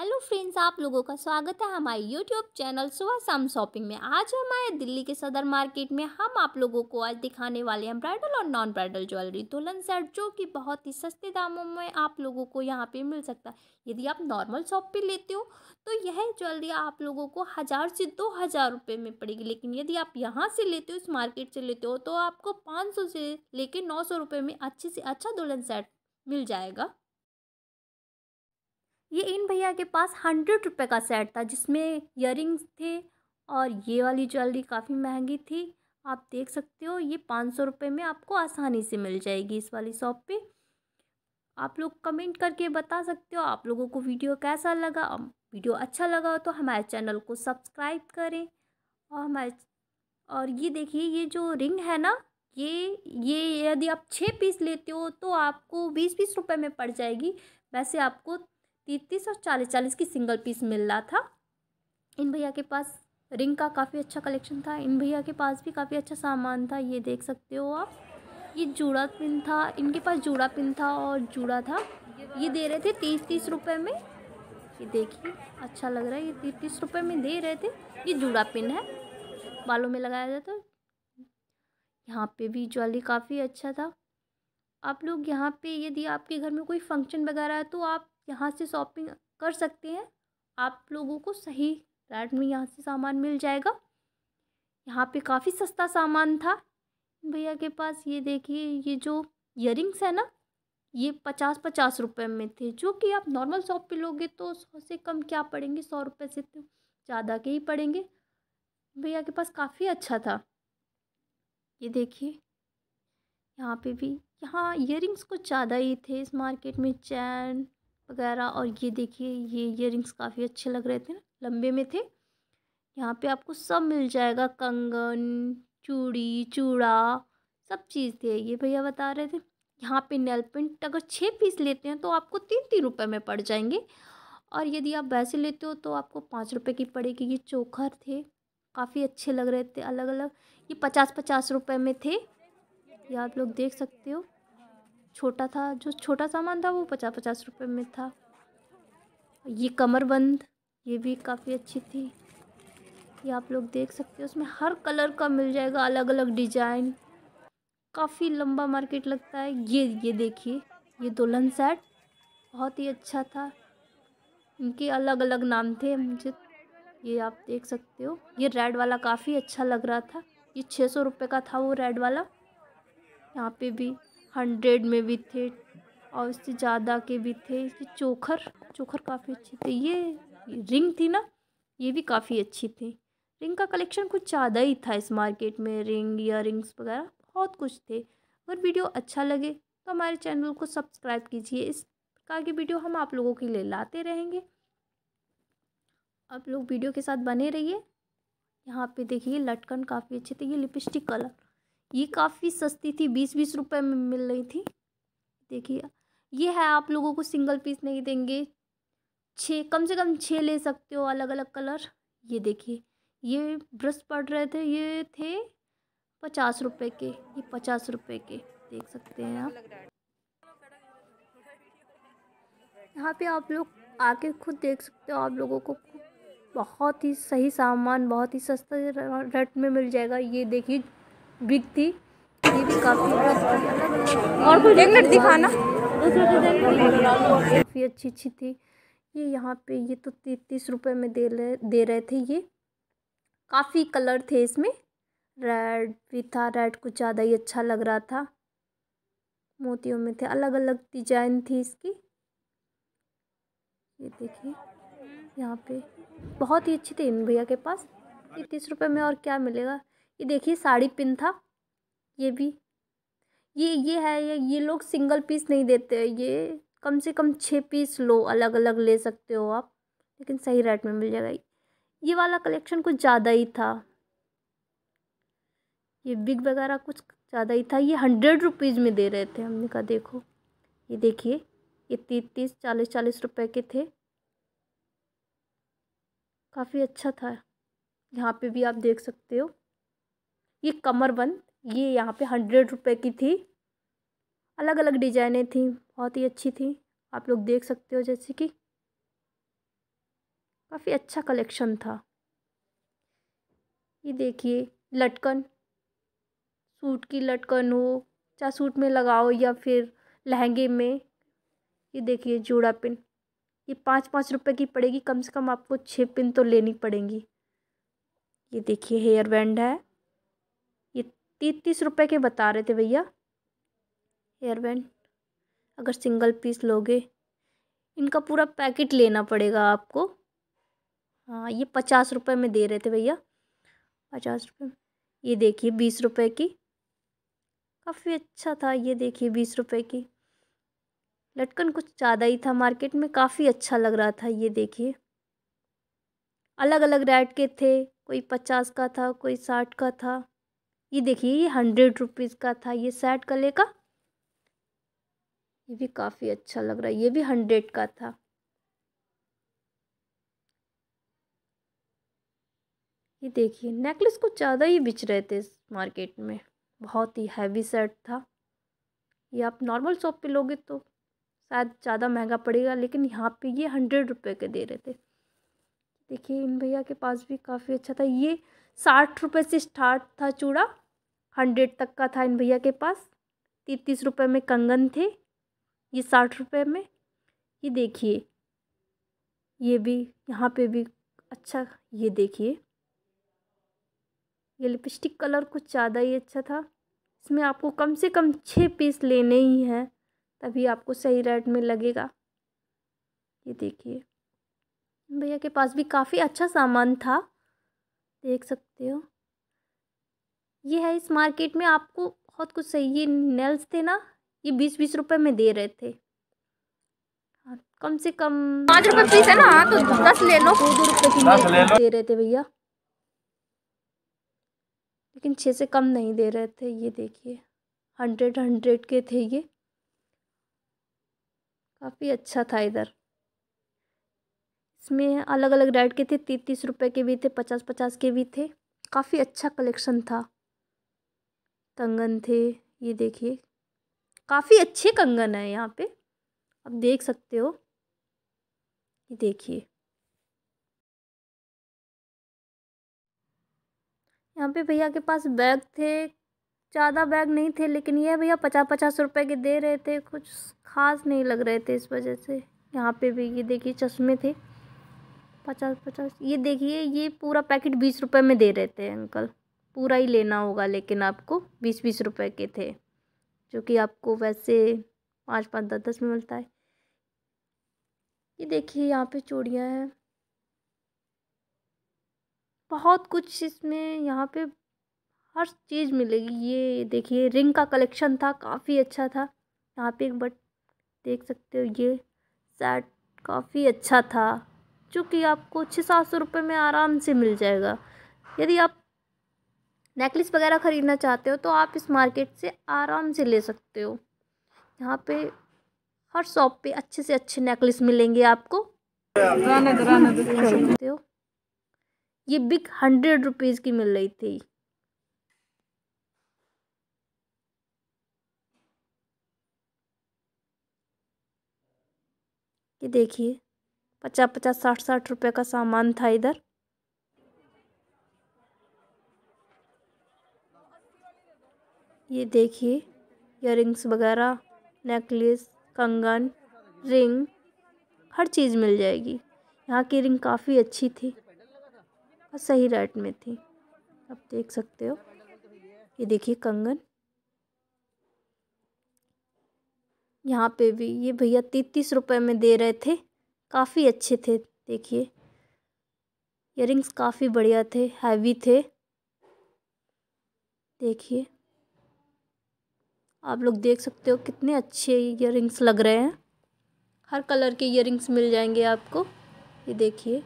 Hello friends आप लोगों का स्वागत है हमारे यूट्यूब चैनल सुबह शाम शॉपिंग में आज हमारे दिल्ली के सदर मार्केट में हम आप लोगों को आज दिखाने वाले हैं ब्राइडल और नॉन ब्राइडल ज्वेलरी दुल्हन सेट जो कि बहुत ही सस्ते दामों में आप लोगों को यहाँ पे मिल सकता है यदि आप नॉर्मल शॉप पे लेते हो तो यह ज्वेलरी आप लोगों को हज़ार से दो हज़ार रुपये में पड़ेगी लेकिन यदि आप यहाँ से लेते हो इस मार्केट से लेते हो तो आपको पाँच सौ से लेकर नौ सौ रुपये में अच्छे से अच्छा दुल्हन सेट मिल जाएगा ये इन भैया के पास हंड्रेड रुपये का सेट था जिसमें इयरिंग्स थे और ये वाली ज्वेलरी काफ़ी महंगी थी आप देख सकते हो ये पाँच सौ रुपये में आपको आसानी से मिल जाएगी इस वाली शॉप पे आप लोग कमेंट करके बता सकते हो आप लोगों को वीडियो कैसा लगा वीडियो अच्छा लगा हो तो हमारे चैनल को सब्सक्राइब करें और हमारे और ये देखिए ये जो रिंग है ना ये ये यदि आप छः पीस लेते हो तो आपको बीस बीस रुपये में पड़ जाएगी वैसे आपको तीतीस और चालीस चालीस की सिंगल पीस मिल रहा था इन भैया के पास रिंग का काफ़ी अच्छा कलेक्शन था इन भैया के पास भी काफ़ी अच्छा सामान था ये देख सकते हो आप ये जूड़ा पिन था इनके पास जूड़ा पिन था और जूड़ा था ये दे रहे थे तीस तीस रुपये में ये देखिए अच्छा लग रहा है ये तीस तीस रुपये में दे रहे थे ये जूड़ा पिन है बालों में लगाया जाता तो है यहाँ पे भी ज्वेलरी काफ़ी अच्छा था आप लोग यहाँ पे यदि आपके घर में कोई फंक्शन वगैरह है तो आप यहाँ से शॉपिंग कर सकते हैं आप लोगों को सही रेट में यहाँ से सामान मिल जाएगा यहाँ पे काफ़ी सस्ता सामान था भैया के पास ये देखिए ये जो रिंग्स है ना ये पचास पचास रुपए में थे जो कि आप नॉर्मल शॉप पे लोगे तो सौ से कम क्या पड़ेंगे सौ रुपए से तो ज़्यादा के ही पड़ेंगे भैया के पास काफ़ी अच्छा था ये देखिए यहाँ पे भी यहाँ रिंग्स कुछ ज़्यादा ही थे इस मार्केट में चैन वगैरह और ये देखिए ये इयर काफ़ी अच्छे लग रहे थे ना लंबे में थे यहाँ पे आपको सब मिल जाएगा कंगन चूड़ी चूड़ा सब चीज़ थे ये भैया बता रहे थे यहाँ पे नेल पेंट अगर छः पीस लेते हैं तो आपको तीन तीन रुपए में पड़ जाएंगे और यदि आप वैसे लेते हो तो आपको पाँच रुपये की पड़ेगी ये चोखर थे काफ़ी अच्छे लग रहे थे अलग अलग ये पचास पचास रुपये में थे ये आप लोग देख सकते हो छोटा था जो छोटा सामान था वो पचास पचास रुपये में था ये कमरबंद ये भी काफ़ी अच्छी थी ये आप लोग देख सकते हो उसमें हर कलर का मिल जाएगा अलग अलग डिजाइन काफ़ी लंबा मार्केट लगता है ये ये देखिए ये दुल्हन सेट बहुत ही अच्छा था इनके अलग अलग नाम थे मुझे ये आप देख सकते हो ये रेड वाला काफ़ी अच्छा लग रहा था ये छः सौ रुपये का था वो रेड वाला यहाँ पे भी हंड्रेड में भी थे और उससे ज़्यादा के भी थे इसके चोखर चोखर काफ़ी अच्छे थे ये रिंग थी ना ये भी काफ़ी अच्छी थी रिंग का कलेक्शन कुछ ज़्यादा ही था इस मार्केट में रिंग या रिंग्स वगैरह बहुत कुछ थे अगर वीडियो अच्छा लगे तो हमारे चैनल को सब्सक्राइब कीजिए इस प्रकार की वीडियो हम आप लोगों के लिए लाते रहेंगे आप लोग वीडियो के साथ बने रहिए यहाँ पे देखिए लटकन काफ़ी अच्छे थे ये लिपस्टिक कलर ये काफ़ी सस्ती थी बीस बीस रुपए में मिल रही थी देखिए ये है आप लोगों को सिंगल पीस नहीं देंगे छः कम से कम छः ले सकते हो अलग अलग कलर ये देखिए ये ब्रश पड़ रहे थे ये थे पचास रुपए के ये पचास रुपए के देख सकते हैं आप यहाँ पे आप लोग आके खुद देख सकते हो आप लोगों को बहुत ही सही सामान बहुत ही सस्ते रेट में मिल जाएगा ये देखिए बिग थी ये भी काफ़ी और दिखाना काफ़ी अच्छी अच्छी थी ये यहाँ पे ये तो तीस रुपये में दे रहे दे रहे थे ये काफ़ी कलर थे इसमें रेड भी था रेड कुछ ज़्यादा ही अच्छा लग रहा था मोतियों में थे अलग अलग डिजाइन थी इसकी ये देखिए यहाँ पे बहुत ही अच्छी थी इन भैया के पास तीस रुपये में और क्या मिलेगा ये देखिए साड़ी पिन था ये भी ये ये है ये ये लोग सिंगल पीस नहीं देते ये कम से कम छः पीस लो अलग अलग ले सकते हो आप लेकिन सही रेट में मिल जाएगा ये वाला कलेक्शन कुछ ज़्यादा ही था ये बिग वगैरह कुछ ज़्यादा ही था ये हंड्रेड रुपीज़ में दे रहे थे हमने कहा देखो ये देखिए ये तीस तीस चालीस चालीस रुपए के थे काफ़ी अच्छा था यहाँ पे भी आप देख सकते हो ये कमरबंद ये यहाँ पे हंड्रेड रुपये की थी अलग अलग डिजाइनें थी बहुत ही अच्छी थी आप लोग देख सकते हो जैसे कि काफ़ी अच्छा कलेक्शन था ये देखिए लटकन सूट की लटकन हो चाहे सूट में लगाओ या फिर लहंगे में ये देखिए जोड़ा पिन ये पाँच पाँच रुपए की पड़ेगी कम से कम आपको छः पिन तो लेनी पड़ेंगी ये देखिए हेयर बैंड है तीस तीस रुपये के बता रहे थे भैया हेयर बैंड अगर सिंगल पीस लोगे इनका पूरा पैकेट लेना पड़ेगा आपको हाँ ये पचास रुपये में दे रहे थे भैया पचास रुपये ये देखिए बीस रुपये की काफ़ी अच्छा था ये देखिए बीस रुपये की लटकन कुछ ज़्यादा ही था मार्केट में काफ़ी अच्छा लग रहा था ये देखिए अलग अलग रेट के थे कोई पचास का था कोई साठ का था ये देखिए ये हंड्रेड रुपीज़ का था ये सेट कले का ये भी काफ़ी अच्छा लग रहा है ये भी हंड्रेड का था ये देखिए नेकलेस कुछ ज़्यादा ही बिच रहे थे इस मार्केट में बहुत ही हैवी सेट था ये आप नॉर्मल शॉप पे लोगे तो शायद ज़्यादा महंगा पड़ेगा लेकिन यहाँ पे ये हंड्रेड रुपये के दे रहे थे देखिए इन भैया के पास भी काफ़ी अच्छा था ये साठ रुपये से स्टार्ट था चूड़ा हंड्रेड तक का था इन भैया के पास तीतीस रुपये में कंगन थे ये साठ रुपये में ये देखिए ये भी यहाँ पे भी अच्छा ये देखिए ये लिपस्टिक कलर कुछ ज़्यादा ही अच्छा था इसमें आपको कम से कम छः पीस लेने ही हैं तभी आपको सही रेट में लगेगा ये देखिए भैया के पास भी काफ़ी अच्छा सामान था देख सकते हो ये है इस मार्केट में आपको बहुत कुछ सही ये नेल्स थे ना ये बीस बीस रुपए में दे रहे थे हाँ, कम से कम पाँच रुपए पीस है ना हाँ तो दस ले लो दो रुपए की दे रहे थे भैया लेकिन छः से कम नहीं दे रहे थे ये देखिए हंड्रेड हंड्रेड के थे ये काफ़ी अच्छा था इधर इसमें अलग अलग रेट के थे तीस तीस रुपए के भी थे पचास पचास के भी थे काफ़ी अच्छा कलेक्शन था कंगन थे ये देखिए काफ़ी अच्छे कंगन है यहाँ पे आप देख सकते हो ये देखिए यहाँ पे भैया के पास बैग थे ज़्यादा बैग नहीं थे लेकिन ये भैया पचास पचास रुपए के दे रहे थे कुछ खास नहीं लग रहे थे इस वजह से यहाँ पे भी ये देखिए चश्मे थे पचास पचास ये देखिए ये पूरा पैकेट बीस रुपए में दे रहे थे अंकल पूरा ही लेना होगा लेकिन आपको बीस बीस रुपए के थे जो कि आपको वैसे पाँच पाँच दस दस में मिलता है ये देखिए यहाँ पे चूड़ियाँ हैं बहुत कुछ इसमें यहाँ पे हर चीज़ मिलेगी ये देखिए रिंग का कलेक्शन था काफ़ी अच्छा था यहाँ पे एक बट देख सकते हो ये सेट काफ़ी अच्छा था जो कि आपको छः सात सौ रुपये में आराम से मिल जाएगा यदि आप नेकलेस वगैरह ख़रीदना चाहते हो तो आप इस मार्केट से आराम से ले सकते हो यहाँ पे हर शॉप पे अच्छे से अच्छे नेकलेस मिलेंगे आपको सकते हो ये बिग हंड्रेड रुपीज़ की मिल रही थी ये देखिए पचास पचास साठ साठ रुपए का सामान था इधर ये देखिए इयर वगैरह नेकलेस कंगन रिंग हर चीज़ मिल जाएगी यहाँ की रिंग काफ़ी अच्छी थी और सही रेट में थी आप देख सकते हो ये देखिए कंगन यहाँ पे भी ये भैया तीतीस रुपए में दे रहे थे काफ़ी अच्छे थे देखिए इयर काफ़ी बढ़िया थे हैवी थे देखिए आप लोग देख सकते हो कितने अच्छे इयर लग रहे हैं हर कलर के इयर मिल जाएंगे आपको ये देखिए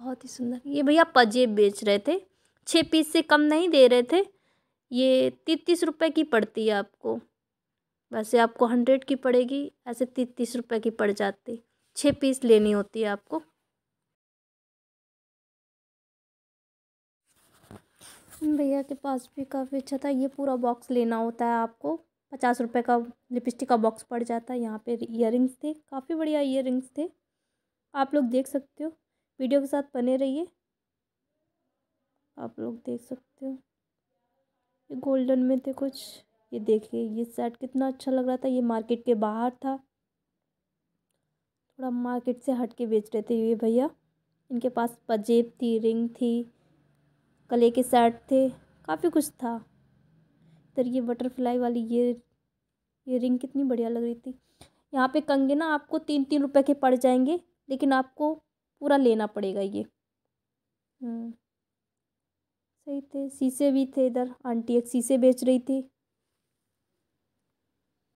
बहुत ही सुंदर ये भैया पजेब बेच रहे थे छः पीस से कम नहीं दे रहे थे ये तीतीस रुपये की पड़ती है आपको वैसे आपको हंड्रेड की पड़ेगी ऐसे तीतीस रुपये की पड़ जाती छः पीस लेनी होती है आपको भैया के पास भी काफ़ी अच्छा था ये पूरा बॉक्स लेना होता है आपको पचास रुपये का लिपस्टिक का बॉक्स पड़ जाता है यहाँ पे इयर थे काफ़ी बढ़िया इयर थे आप लोग देख सकते हो वीडियो के साथ बने रहिए आप लोग देख सकते हो ये गोल्डन में थे कुछ ये देखिए ये सेट कितना अच्छा लग रहा था ये मार्केट के बाहर था थोड़ा मार्केट से हट के बेच रहे थे ये भैया इनके पास पजेब थी रिंग थी गले के सेट थे काफ़ी कुछ था इधर ये बटरफ्लाई वाली ये ये रिंग कितनी बढ़िया लग रही थी यहाँ पे कंगे ना आपको तीन तीन रुपए के पड़ जाएंगे लेकिन आपको पूरा लेना पड़ेगा ये हम्म। सही थे शीशे भी थे इधर आंटी एक शीशे बेच रही थी